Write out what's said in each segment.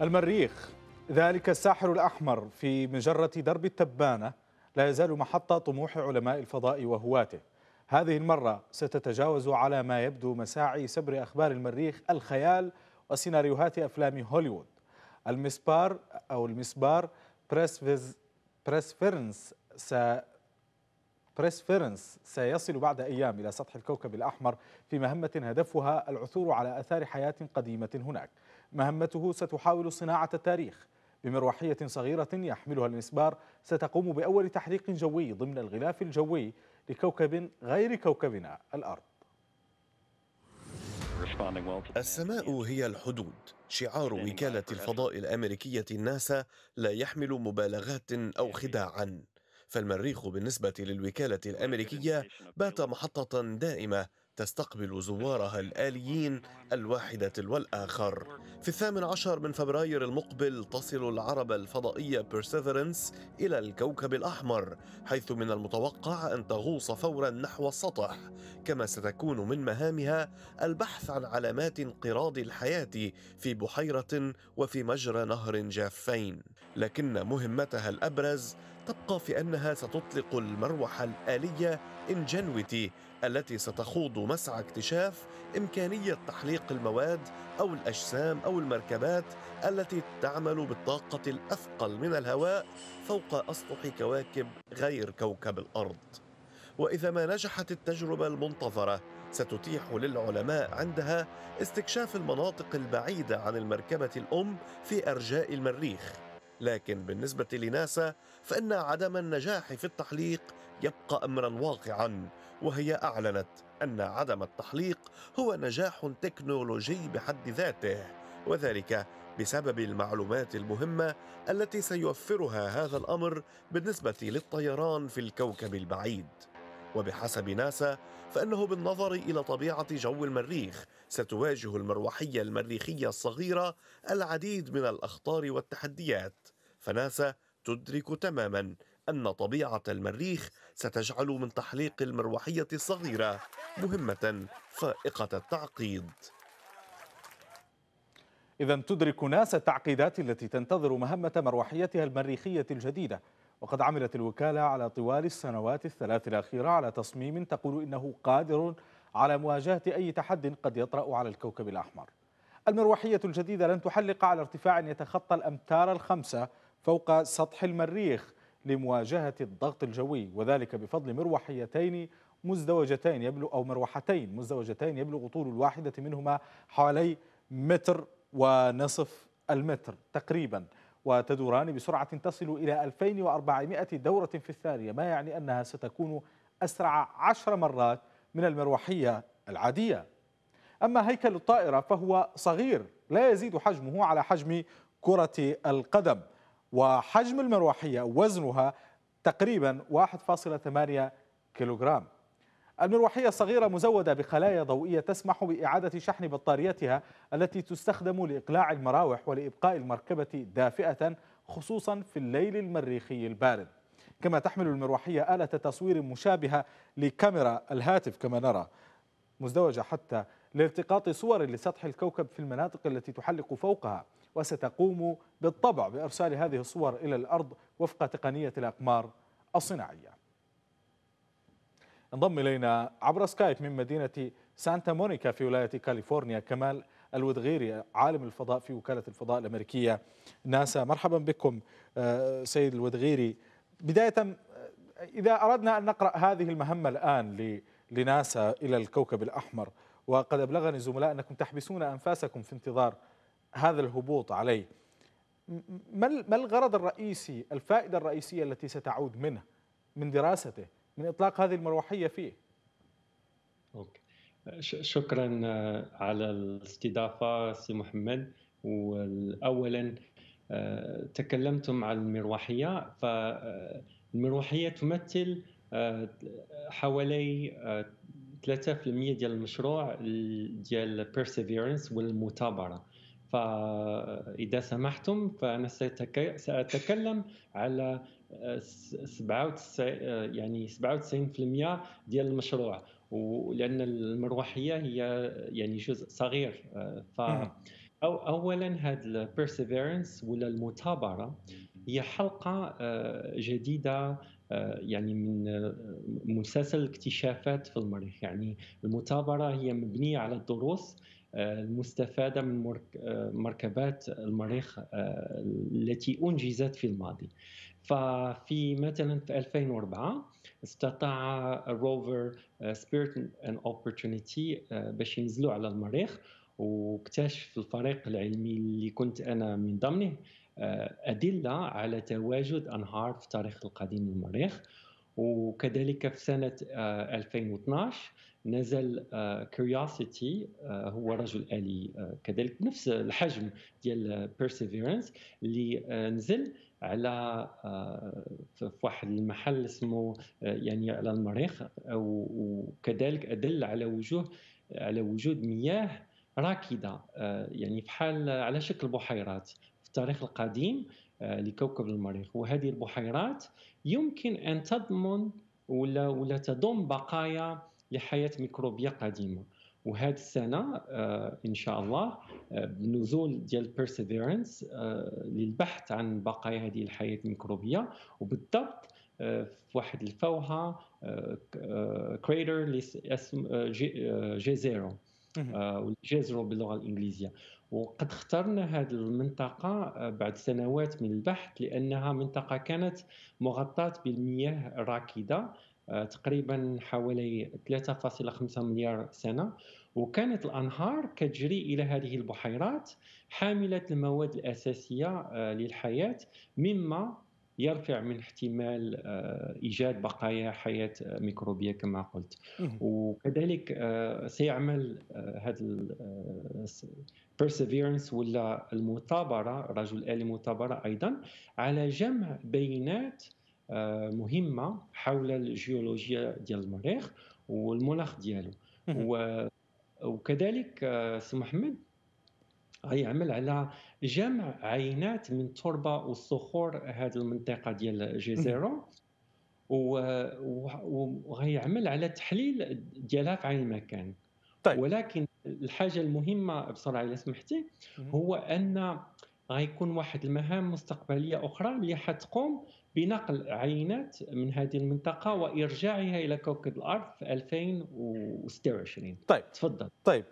المريخ ذلك الساحر الأحمر في مجرة درب التبانة لا يزال محط طموح علماء الفضاء وهواته هذه المرة ستتجاوز على ما يبدو مساعي سبر أخبار المريخ الخيال وسيناريوهات أفلام هوليوود المسبار أو المسبار بريسفيز بريسفيرنس س بريسفيرنس سيصل بعد أيام إلى سطح الكوكب الأحمر في مهمة هدفها العثور على أثار حياة قديمة هناك مهمته ستحاول صناعة التاريخ بمروحية صغيرة يحملها المسبار ستقوم بأول تحريق جوي ضمن الغلاف الجوي لكوكب غير كوكبنا الأرض السماء هي الحدود شعار وكالة الفضاء الأمريكية ناسا لا يحمل مبالغات أو خداعا فالمريخ بالنسبة للوكالة الأمريكية بات محطة دائمة تستقبل زوارها الآليين الواحدة تلو الآخر في الثامن عشر من فبراير المقبل تصل العربة الفضائية بيرسيفرنس إلى الكوكب الأحمر حيث من المتوقع أن تغوص فورا نحو السطح كما ستكون من مهامها البحث عن علامات انقراض الحياة في بحيرة وفي مجرى نهر جافين لكن مهمتها الأبرز تبقى في أنها ستطلق المروحة الآلية إنجنويتي التي ستخوض مسعى اكتشاف إمكانية تحليق المواد أو الأجسام أو المركبات التي تعمل بالطاقة الأثقل من الهواء فوق أسطح كواكب غير كوكب الأرض. وإذا ما نجحت التجربة المنتظرة ستتيح للعلماء عندها استكشاف المناطق البعيدة عن المركبة الأم في أرجاء المريخ. لكن بالنسبة لناسا فإن عدم النجاح في التحليق يبقى أمرا واقعا وهي أعلنت أن عدم التحليق هو نجاح تكنولوجي بحد ذاته وذلك بسبب المعلومات المهمة التي سيوفرها هذا الأمر بالنسبة للطيران في الكوكب البعيد وبحسب ناسا فانه بالنظر الى طبيعه جو المريخ ستواجه المروحيه المريخيه الصغيره العديد من الاخطار والتحديات فناسا تدرك تماما أن طبيعة المريخ ستجعل من تحليق المروحية الصغيرة مهمة فائقة التعقيد إذا تدرك ناسا التعقيدات التي تنتظر مهمة مروحيتها المريخية الجديدة وقد عملت الوكالة على طوال السنوات الثلاث الأخيرة على تصميم تقول إنه قادر على مواجهة أي تحد قد يطرأ على الكوكب الأحمر المروحية الجديدة لن تحلق على ارتفاع يتخطى الأمتار الخمسة فوق سطح المريخ لمواجهة الضغط الجوي وذلك بفضل مروحيتين مزدوجتين يبلغ أو مروحتين مزدوجتين يبلغ طول الواحدة منهما حوالي متر ونصف المتر تقريبا وتدوران بسرعة تصل إلى 2400 دورة في الثانية ما يعني أنها ستكون أسرع عشر مرات من المروحية العادية أما هيكل الطائرة فهو صغير لا يزيد حجمه على حجم كرة القدم وحجم المروحية وزنها تقريبا 1.8 كيلوغرام المروحية الصغيرة مزودة بخلايا ضوئية تسمح بإعادة شحن بطاريتها التي تستخدم لإقلاع المراوح ولإبقاء المركبة دافئة خصوصا في الليل المريخي البارد كما تحمل المروحية آلة تصوير مشابهة لكاميرا الهاتف كما نرى مزدوجة حتى لالتقاط صور لسطح الكوكب في المناطق التي تحلق فوقها وستقوم بالطبع بإرسال هذه الصور إلى الأرض وفق تقنية الأقمار الصناعية انضم إلينا عبر سكايب من مدينة سانتا مونيكا في ولاية كاليفورنيا كمال الودغيري عالم الفضاء في وكالة الفضاء الأمريكية ناسا مرحبا بكم آه، سيد الودغيري بداية آه، إذا أردنا أن نقرأ هذه المهمة الآن لناسا إلى الكوكب الأحمر وقد أبلغني زملاء أنكم تحبسون أنفاسكم في انتظار هذا الهبوط عليه ما الغرض الرئيسي الفائدة الرئيسية التي ستعود منه من دراسته من إطلاق هذه المروحية فيه أوكي. شكرا على الاستضافة سي محمد وأولا آه، تكلمتم عن المروحية فالمروحية آه، تمثل آه، حوالي 3% ديال المشروع ديال بيرسيفيرنس والمثابره فاذا سمحتم فانا ساتكلم على 97 آه، آه، يعني 97% ديال المشروع ولان المروحيه هي يعني جزء صغير آه، ف أو اولا هذا البيرسيفيرنس ولا المثابره هي حلقه جديده يعني من آه، مسلسل اكتشافات في المريخ يعني المثابرة هي مبنية على الدروس آه، المستفادة من آه، مركبات المريخ التي أنجزت في الماضي ففي مثلا في 2004 استطاع الروفر سبيرت اند اوبورتونيتي باش ينزلوا على المريخ واكتشف الفريق العلمي اللي كنت انا من ضمنه آه، أدلة على تواجد أنهار في تاريخ القديم المريخ وكذلك في سنة 2012 آه، نزل كيوريوسيتي آه، هو رجل آلي كذلك نفس الحجم ديال بيرسيفيرنس اللي نزل على في واحد المحل اسمه يعني على المريخ وكذلك أدل على وجوه على وجود مياه راكده يعني بحال على شكل بحيرات التاريخ القديم آه، لكوكب المريخ وهذه البحيرات يمكن ان تضمن ولا ولا تضم بقايا لحياه ميكروبيه قديمه وهذه السنه آه، ان شاء الله آه، بنزول ديال بيرسيفيرنس للبحث عن بقايا هذه الحياه الميكروبيه وبالضبط في واحد الفوهه كريتر جي زيرو آه، والجزر باللغه الانجليزيه وقد اخترنا هذه المنطقه آه، بعد سنوات من البحث لانها منطقه كانت مغطاه بالمياه الراكده آه، تقريبا حوالي 3.5 مليار سنه وكانت الانهار كتجري الى هذه البحيرات حامله المواد الاساسيه للحياه مما يرفع من احتمال آه، ايجاد بقايا حياه آه، ميكروبيه كما قلت وكذلك آه، سيعمل هذا بيرسيفيرنس ولا المثابره رجل آلي المثابره ايضا على جمع بيانات مهمه حول الجيولوجيا ديال المريخ والمناخ ديالو وكذلك سي محمد غيعمل على جمع عينات من التربه والصخور هذه المنطقه ديال جيزيرو زيرو وغيعمل على تحليل ديالها في عين المكان طيب. ولكن الحاجه المهمه بسرعه اذا سمحتي هو ان غيكون واحد المهام مستقبليه اخرى اللي حتقوم بنقل عينات من هذه المنطقه وارجاعها الى كوكب الارض في 2026 طيب تفضل طيب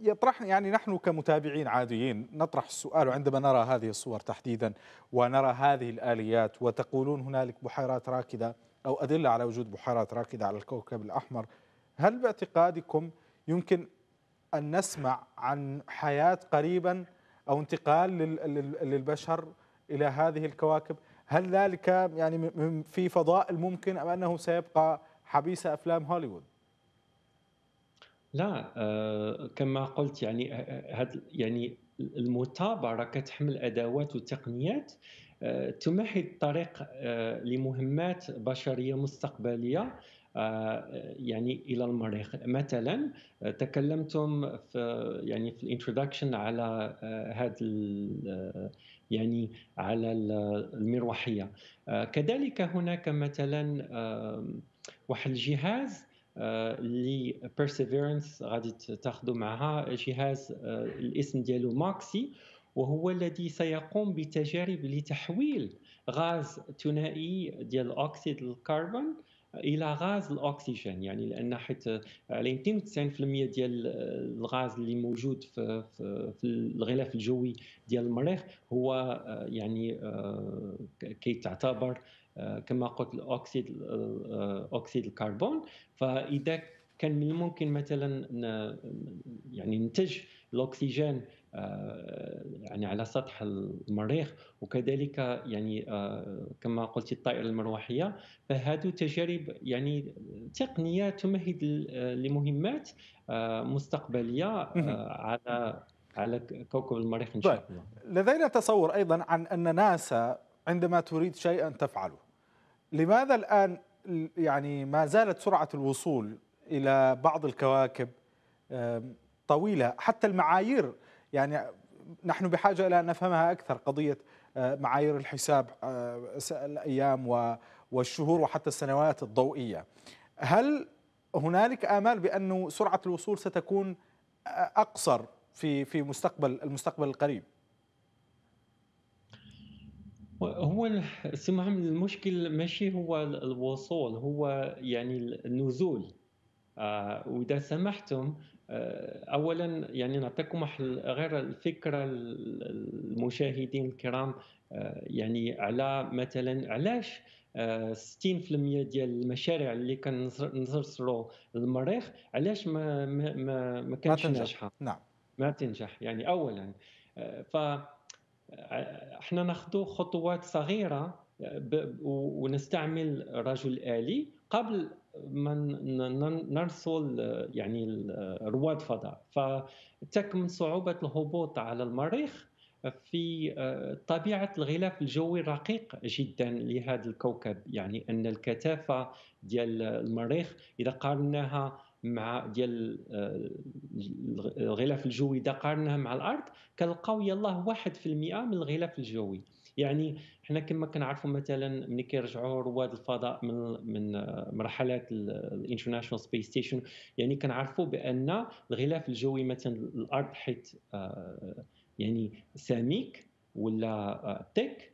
يطرح يعني نحن كمتابعين عاديين نطرح السؤال عندما نرى هذه الصور تحديدا ونرى هذه الآليات وتقولون هنالك بحيرات راكدة أو أدلة على وجود بحيرات راكدة على الكوكب الأحمر هل باعتقادكم يمكن أن نسمع عن حياة قريبا أو انتقال للبشر إلى هذه الكواكب هل ذلك يعني في فضاء الممكن أم أنه سيبقى حبيس أفلام هوليوود لا آه، كما قلت يعني آه، آه، هاد يعني المثابره كتحمل ادوات وتقنيات آه، تمهد الطريق آه، لمهمات بشريه مستقبليه آه، يعني الى المريخ مثلا تكلمتم في يعني في الانتروداكشن على هذا يعني على المروحيه كذلك هناك مثلا واحد الجهاز آه، اللي بيرسيفيرنس غادي تاخذوا معها جهاز آه، الاسم ديالو ماكسي وهو الذي سيقوم بتجارب لتحويل غاز ثنائي ديال اكسيد الكربون الى غاز الاكسجين يعني لان حيت على 92% ديال الغاز اللي موجود في, في, في الغلاف الجوي ديال المريخ هو آه، يعني كيتعتبر كي آه، كما قلت الاكسيد اكسيد آه، الكربون فاذا كان من الممكن مثلا يعني ننتج الاكسجين آه، يعني على سطح المريخ وكذلك يعني كما قلت الطائره المروحيه فهذه تجارب يعني تقنيه تمهد لمهمات مستقبليه على على كوكب المريخ ان شاء طيب. الله لدينا تصور ايضا عن ان ناسا عندما تريد شيئا تفعله لماذا الآن يعني ما زالت سرعة الوصول إلى بعض الكواكب طويلة حتى المعايير يعني نحن بحاجة إلى أن نفهمها أكثر قضية آه، معايير الحساب آه، الأيام والشهور وحتى السنوات الضوئية هل هنالك آمال بأن سرعة الوصول ستكون أقصر في في مستقبل المستقبل القريب هو سمعهم المشكل ماشي هو الوصول هو يعني النزول آه واذا سمحتم آه اولا يعني نعطيكم غير الفكره المشاهدين الكرام آه يعني على مثلا علاش 60% آه، ديال المشاريع اللي كنرسلوا للمريخ علاش ما ما ما, ما كانتش ناجحه نعم ما تنجح يعني اولا آه، ف احنا ناخذ خطوات صغيره ونستعمل رجل آلي قبل ما نرسل يعني رواد فضاء فتكمن صعوبة الهبوط على المريخ في طبيعة الغلاف الجوي الرقيق جدا لهذا الكوكب يعني أن الكثافة ديال المريخ إذا قارناها مع ديال آه، الغلاف الجوي اذا قارناها مع الارض كنلقاو يلاه 1% من الغلاف الجوي يعني حنا كما كنعرفوا مثلا ملي كيرجعوا رواد الفضاء من من آه، مرحلات الانترناشونال سبيس ستيشن يعني كنعرفوا بان الغلاف الجوي مثلا الارض حيت آه، يعني ساميك ولا تيك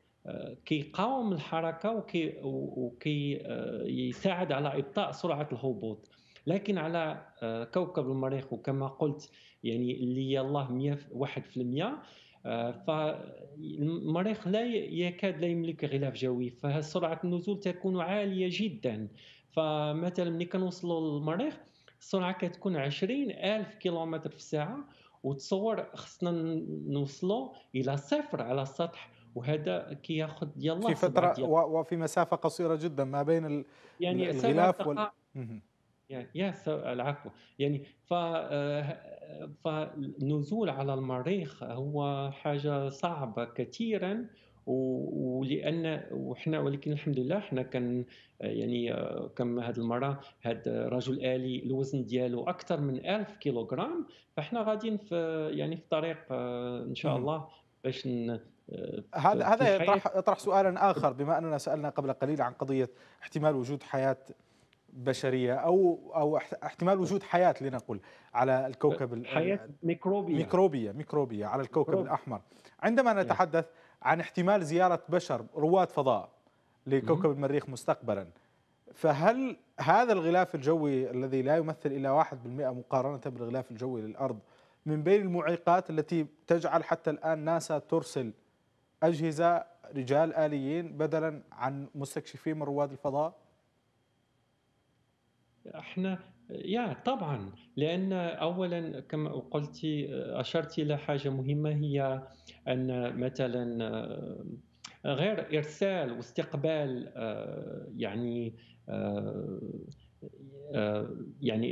كيقاوم الحركه وكي وكي يساعد على ابطاء سرعه الهبوط لكن على آه، كوكب المريخ وكما قلت يعني اللي الله 1% آه، فالمريخ لا يكاد لا يملك غلاف جوي فسرعة النزول تكون عالية جدا فمثلا ملي كنوصلوا للمريخ السرعة كتكون 20 ألف كيلومتر في الساعة وتصور خصنا نوصلوا إلى صفر على السطح وهذا كياخذ يلا في فترة وفي مسافة قصيرة جدا ما بين يعني الغلاف وال... يا uh, العفو يعني ف آه، فالنزول على المريخ هو حاجه صعبه كثيرا ولان وحنا ولكن الحمد لله حنا كان آه، يعني آه، كم هذه المره هذا رجل الي الوزن ديالو اكثر من 1000 كيلوغرام فاحنا غاديين في يعني في طريق ان شاء الله باش هذا هذا يطرح يطرح سؤالا اخر بما اننا سالنا قبل قليل عن قضيه احتمال وجود حياه بشريه او او احتمال وجود حياه لنقل على الكوكب حياه ميكروبيه ميكروبيه ميكروبيه على الكوكب ميكروبية. الاحمر عندما إيه. نتحدث عن احتمال زياره بشر رواد فضاء لكوكب المريخ مستقبلا فهل هذا الغلاف الجوي الذي لا يمثل الا 1% مقارنه بالغلاف الجوي للارض من بين المعيقات التي تجعل حتى الان ناسا ترسل اجهزه رجال اليين بدلا عن مستكشفين من رواد الفضاء؟ احنا يا طبعا لان اولا كما قلت اشرت الى حاجه مهمه هي ان مثلا آه، غير ارسال واستقبال آه، يعني آه، يعني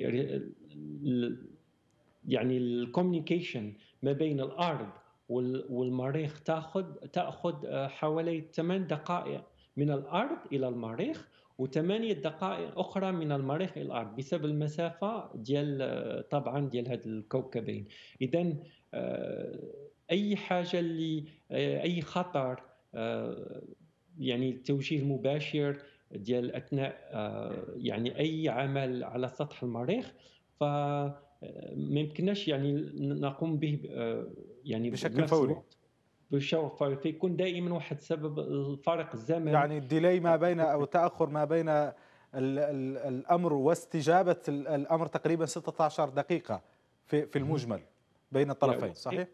يعني الكوميونيكيشن ما بين الارض والمريخ تاخذ تاخذ حوالي 8 دقائق من الارض الى المريخ وثمانية دقائق أخرى من المريخ إلى الأرض بسبب المسافة ديال طبعا ديال هاد الكوكبين إذا آه، أي حاجة اللي آه، أي خطر آه، يعني توجيه مباشر ديال أثناء يعني أي عمل على سطح المريخ ف ما يمكنناش يعني نقوم به يعني بشكل فوري بالشوق فيكون دائما واحد سبب الفارق الزمني يعني الديلي ما بين او تاخر ما بين الامر واستجابه الامر تقريبا 16 دقيقه في في المجمل بين الطرفين صحيح؟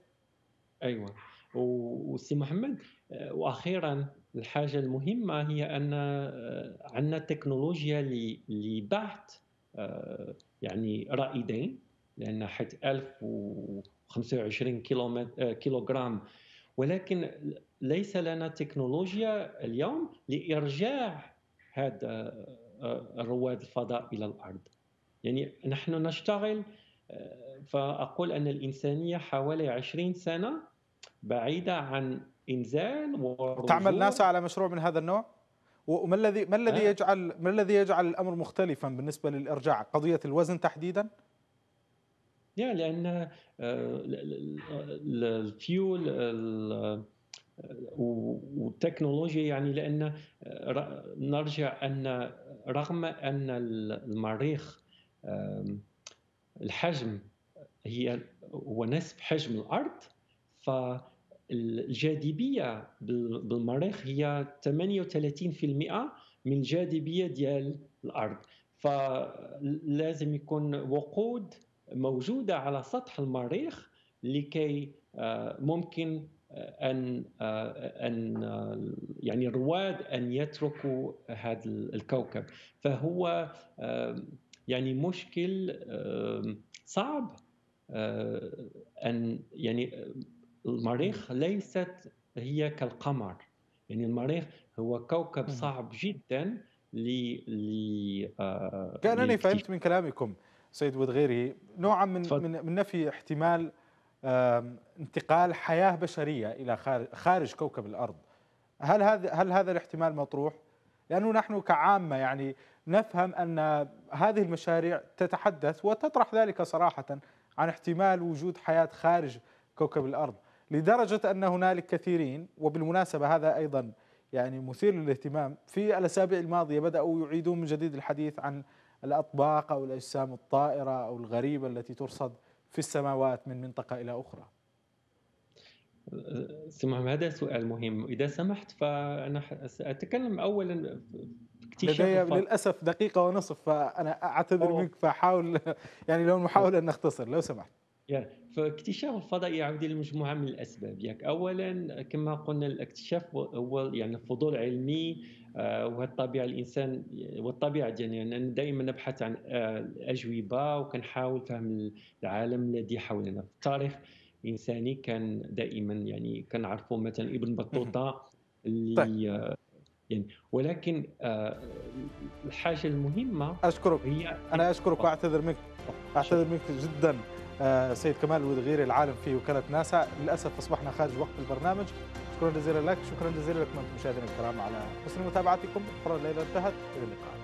ايوه وسي محمد آه، واخيرا الحاجه المهمه هي ان آه، عندنا تكنولوجيا لبعث آه، يعني رائدين لان حيث 1025 كيلومتر كيلوغرام ولكن ليس لنا تكنولوجيا اليوم لارجاع هذا آه، آه، رواد الفضاء الى الارض يعني نحن نشتغل آه، فاقول ان الانسانيه حوالي 20 سنه بعيده عن انزال ورجوع تعمل ناسا على مشروع من هذا النوع وما الذي ما الذي يجعل ما الذي يجعل الامر مختلفا بالنسبه للارجاع قضيه الوزن تحديدا يا لان آه، الفيول والتكنولوجيا يعني لان آه، نرجع ان رغم ان المريخ الحجم هي هو نصف حجم الارض فالجاذبيه بالمريخ هي 38% من الجاذبيه ديال الارض فلازم يكون وقود موجوده على سطح المريخ لكي آه، ممكن آه، ان آه، ان يعني الرواد ان يتركوا هذا الكوكب فهو يعني مشكل صعب ان يعني المريخ ليست هي كالقمر يعني المريخ هو كوكب صعب جدا ل كانني فهمت من كلامكم سيد ودغيري نوعا من ف... من نفي احتمال انتقال حياه بشريه الى خارج كوكب الارض هل هذا هل هذا الاحتمال مطروح؟ لانه نحن كعامه يعني نفهم ان هذه المشاريع تتحدث وتطرح ذلك صراحه عن احتمال وجود حياه خارج كوكب الارض لدرجه ان هنالك كثيرين وبالمناسبه هذا ايضا يعني مثير للاهتمام في الاسابيع الماضيه بداوا يعيدون من جديد الحديث عن الأطباق أو الأجسام الطائرة أو الغريبة التي ترصد في السماوات من منطقة إلى أخرى سمعهم هذا سؤال مهم إذا سمحت فأنا سأتكلم أولا لدي للأسف دقيقة ونصف فأنا أعتذر أوه. منك فأحاول يعني لو نحاول أن نختصر لو سمحت فاكتشاف الفضاء يعود لمجموعه من الاسباب ياك يعني اولا كما قلنا الاكتشاف هو يعني فضول علمي آه، وهالطبيعه الانسان والطبيعه ديالنا يعني دائما نبحث عن الاجوبه آه، وكنحاول فهم العالم الذي حولنا في التاريخ الانساني كان دائما يعني كنعرفوا مثلا ابن بطوطه اللي طيب. آه، يعني ولكن الحاجه المهمه اشكرك هي انا اشكرك واعتذر منك اعتذر منك جدا آه، سيد كمال ودغير العالم في وكاله ناسا للاسف اصبحنا خارج وقت البرنامج شكرا جزيلا لك شكرا جزيلا لكم مشاهدينا الكرام على حسن متابعتكم فقره الليله انتهت الى اللقاء